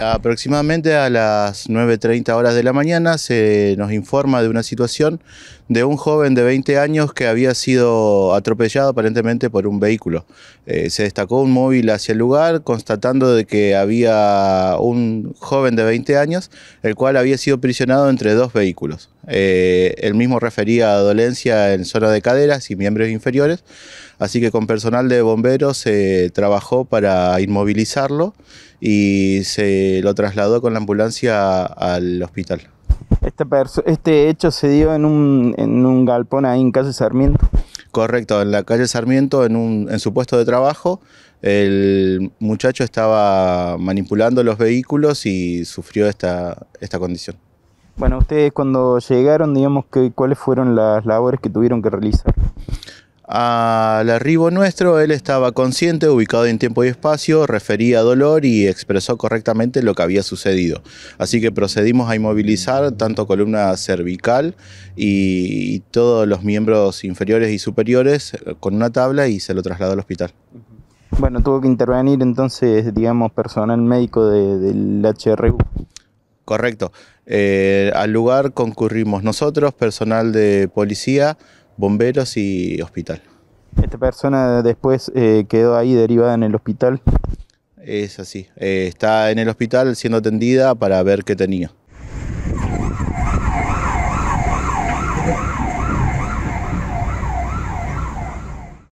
Aproximadamente a las 9.30 horas de la mañana se nos informa de una situación de un joven de 20 años que había sido atropellado aparentemente por un vehículo. Eh, se destacó un móvil hacia el lugar constatando de que había un joven de 20 años el cual había sido prisionado entre dos vehículos. Eh, él mismo refería a dolencia en zona de caderas y miembros inferiores, así que con personal de bomberos se trabajó para inmovilizarlo y se lo trasladó con la ambulancia al hospital. Este, este hecho se dio en un, galpón ahí en calle Sarmiento. Correcto, en la calle Sarmiento, en, su puesto de trabajo, el muchacho estaba manipulando los vehículos y sufrió esta condición. Bueno, ustedes cuando llegaron, digamos, ¿cuáles fueron las labores que tuvieron que realizar? Al arribo nuestro, él estaba consciente, ubicado en tiempo y espacio, refería dolor y expresó correctamente lo que había sucedido. Así que procedimos a inmovilizar tanto columna cervical y, todos los miembros inferiores y superiores eh, con una tabla y se lo trasladó al hospital. Bueno, tuvo que intervenir entonces, digamos, personal médico del HRU. Correcto. Eh, al lugar concurrimos nosotros, personal de policía, bomberos y hospital. ¿Esta persona después eh, quedó ahí derivada en el hospital? Es así. Eh, está en el hospital siendo atendida para ver qué tenía.